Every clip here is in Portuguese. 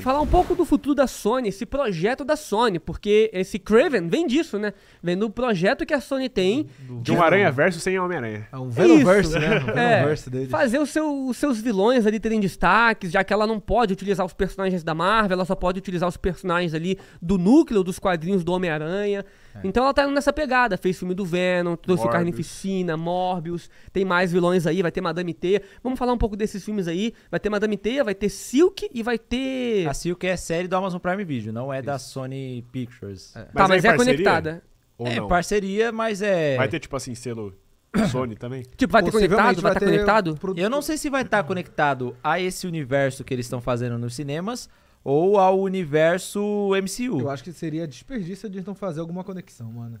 e falar um pouco do futuro da Sony, esse projeto da Sony, porque esse Craven vem disso, né? Vem do projeto que a Sony tem. Do, do de um Aranha Verso sem Homem-Aranha. É um Venomverse, né? É. Um é, Fazer seu, os seus vilões ali terem destaques, já que ela não pode utilizar os personagens da Marvel, ela só pode utilizar os personagens ali do núcleo dos quadrinhos do Homem-Aranha. É. Então ela tá nessa pegada. Fez filme do Venom, trouxe Morbius. Carnificina, Morbius, tem mais vilões aí, vai ter Madame T. Vamos falar um pouco desses filmes aí. Vai ter Madame T, vai ter Silk e vai ter. A assim, que é série do Amazon Prime Video, não é Isso. da Sony Pictures. É. tá, mas é, é conectada. Ou é não? parceria, mas é. Vai ter, tipo assim, selo Sony também? Tipo, vai ter conectado? Vai tá estar conectado? Pro... Eu não sei se vai estar tá conectado a esse universo que eles estão fazendo nos cinemas ou ao universo MCU. Eu acho que seria desperdício de não fazer alguma conexão, mano.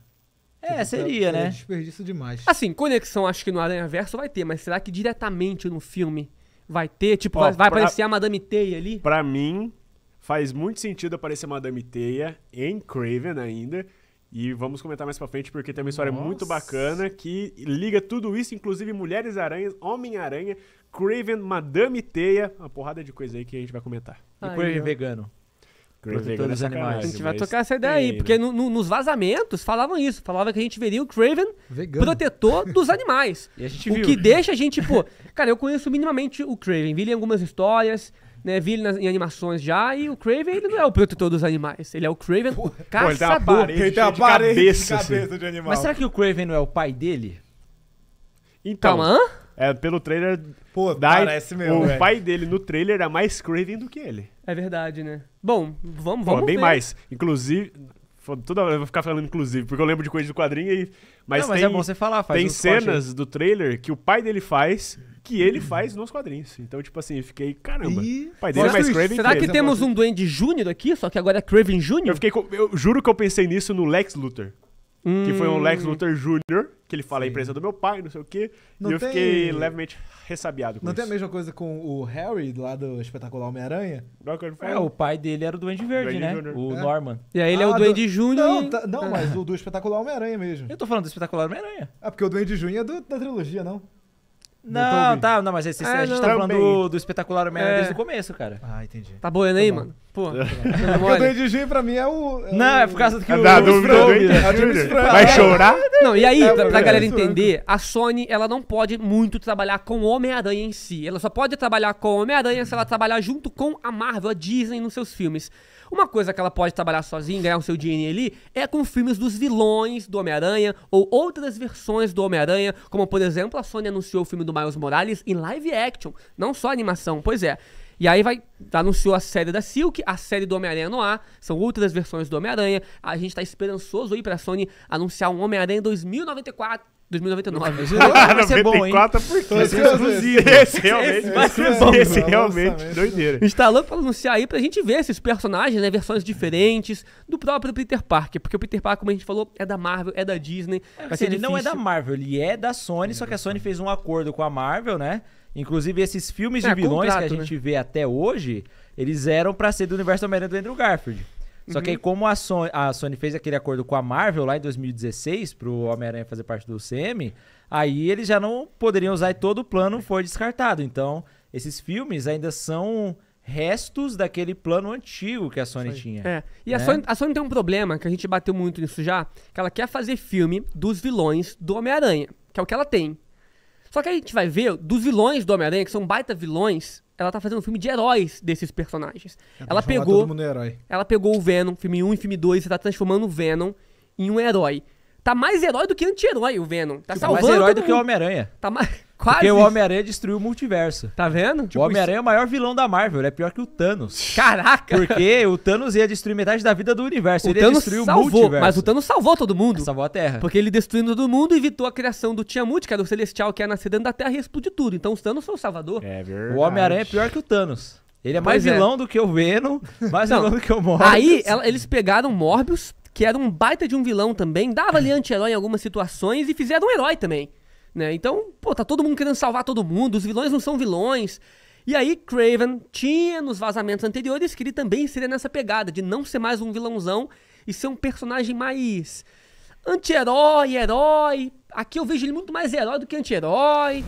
É, tipo, seria, é, né? Desperdício demais. Assim, conexão acho que no Aranha Verso vai ter, mas será que diretamente no filme vai ter? Tipo, Ó, vai, vai pra... aparecer a Madame Teia ali? Pra mim, Faz muito sentido aparecer Madame Teia em Craven ainda. E vamos comentar mais pra frente, porque tem uma história Nossa. muito bacana que liga tudo isso, inclusive Mulheres Aranhas, Homem-Aranha, Craven, Madame Teia, uma porrada de coisa aí que a gente vai comentar. Ai, e Craven vegano. Protetor dos é animais. A gente vai tocar essa ideia aí, né? porque no, no, nos vazamentos falavam isso, falavam que a gente veria o Craven vegano. protetor dos animais. o viu. que deixa a gente, pô. Cara, eu conheço minimamente o Craven, vi algumas histórias. Né, vi ele nas, em animações já, e o Craven ele não é o protetor dos animais. Ele é o Craven Pô, caçador. Ele tem uma parede, tem uma parede de assim. cabeça, de, cabeça assim. de animal. Mas será que o Craven não é o pai dele? Então, Calma, hã? É, pelo trailer. Pô, parece mesmo. O véio. pai dele no trailer é mais Craven do que ele. É verdade, né? Bom, vamos, vamos. Pô, bem ver. mais. Inclusive. Toda hora eu vou ficar falando, inclusive, porque eu lembro de coisa do quadrinho e. Mas, não, mas é tem, é bom você falar, faz Tem cenas do trailer que o pai dele faz que ele faz nos quadrinhos. Então, tipo assim, eu fiquei, caramba. E... Pai dele é mais Craven Será que, que temos um Duende Júnior aqui? Só que agora é Craven Júnior? Eu fiquei, eu juro que eu pensei nisso no Lex Luthor. Hum. Que foi um Lex hum. Luthor Júnior que ele fala Sim. a empresa do meu pai, não sei o quê. Não e eu tem... fiquei levemente ressabiado com Não isso. tem a mesma coisa com o Harry, lá do espetacular Homem-Aranha? É, o pai dele era o Duende Verde, Duende né? Junior. O é. Norman. E aí ele é ah, é o Duende do... Júnior. Não, tá... não mas o do espetacular Homem-Aranha mesmo. Eu tô falando do espetacular Homem-Aranha. Ah, porque o Duende Júnior é do... da trilogia, não? Não, tá, não, mas esse, é, a gente não, tá também. falando do, do espetacular homem é. desde o começo, cara. Ah, entendi. Tá boiando aí, tá mano? Pô. É. o Duende Jim pra mim é o. É não, o... é por causa do que é o. É da, Vai chorar? Não, e aí, é, pra, pra galera entender, a Sony, ela não pode muito trabalhar com Homem-Aranha em si. Ela só pode trabalhar com Homem-Aranha se ela trabalhar junto com a Marvel, a Disney nos seus filmes. Uma coisa que ela pode trabalhar sozinha, ganhar o seu dinheiro ali, é com filmes dos vilões do Homem-Aranha ou outras versões do Homem-Aranha, como por exemplo a Sony anunciou o filme do Miles Morales em live action, não só animação, pois é. E aí vai, anunciou a série da Silk, a série do Homem-Aranha no ar, são outras versões do Homem-Aranha. A gente tá esperançoso aí pra Sony anunciar um Homem-Aranha 2094 2099. vai ser bom, hein? 94% vai ser Esse realmente, doideira. Instalou tá pra anunciar aí pra gente ver esses personagens, né? Versões diferentes do próprio Peter Parker. Porque o Peter Parker, como a gente falou, é da Marvel, é da Disney. É, assim, ele difícil. não é da Marvel, ele é da Sony, é só que a Sony fez um acordo com a Marvel, né? Inclusive, esses filmes é, de vilões contrato, que a gente né? vê até hoje, eles eram para ser do universo do do Andrew Garfield. Só uhum. que aí, uhum. como a Sony, a Sony, fez aquele acordo com a Marvel lá em 2016, pro Homem-Aranha fazer parte do UCM, aí eles já não poderiam usar e todo o plano foi descartado. Então, esses filmes ainda são restos daquele plano antigo que a Sony tinha. É. E né? a, Sony, a Sony tem um problema, que a gente bateu muito nisso já, que ela quer fazer filme dos vilões do Homem-Aranha, que é o que ela tem. Só que a gente vai ver dos vilões do Homem-Aranha, que são baita vilões, ela tá fazendo um filme de heróis desses personagens. É ela pegou. Ela pegou o Venom, filme 1 e filme 2, e tá transformando o Venom em um herói. Tá mais herói do que anti-herói o Venom. Tá tipo, salvando. Mais herói do mundo. que o Homem-Aranha. Tá mais. Quase. Porque o Homem-Aranha destruiu o multiverso. Tá vendo? Tipo o Homem-Aranha é o maior vilão da Marvel, ele é pior que o Thanos. Caraca! Porque o Thanos ia destruir metade da vida do universo. O ele Thanos destruiu salvou, o multiverso. Mas o Thanos salvou todo mundo. Salvou a Terra. Porque ele destruindo todo mundo evitou a criação do Tiamut, que era o Celestial que ia nascer dentro da Terra e explodiu tudo. Então o Thanos foi o salvador. É verdade. O Homem-Aranha é pior que o Thanos. Ele é mais pois é. vilão é. do que o Venom, mais Não, vilão do que o Morbius. Aí ela, eles pegaram Morbius, que era um baita de um vilão também, dava ali anti-herói em algumas situações e fizeram um herói também. Né? Então, pô, tá todo mundo querendo salvar todo mundo, os vilões não são vilões. E aí, Craven tinha nos vazamentos anteriores que ele também seria nessa pegada de não ser mais um vilãozão e ser um personagem mais anti-herói, herói. Aqui eu vejo ele muito mais herói do que anti-herói.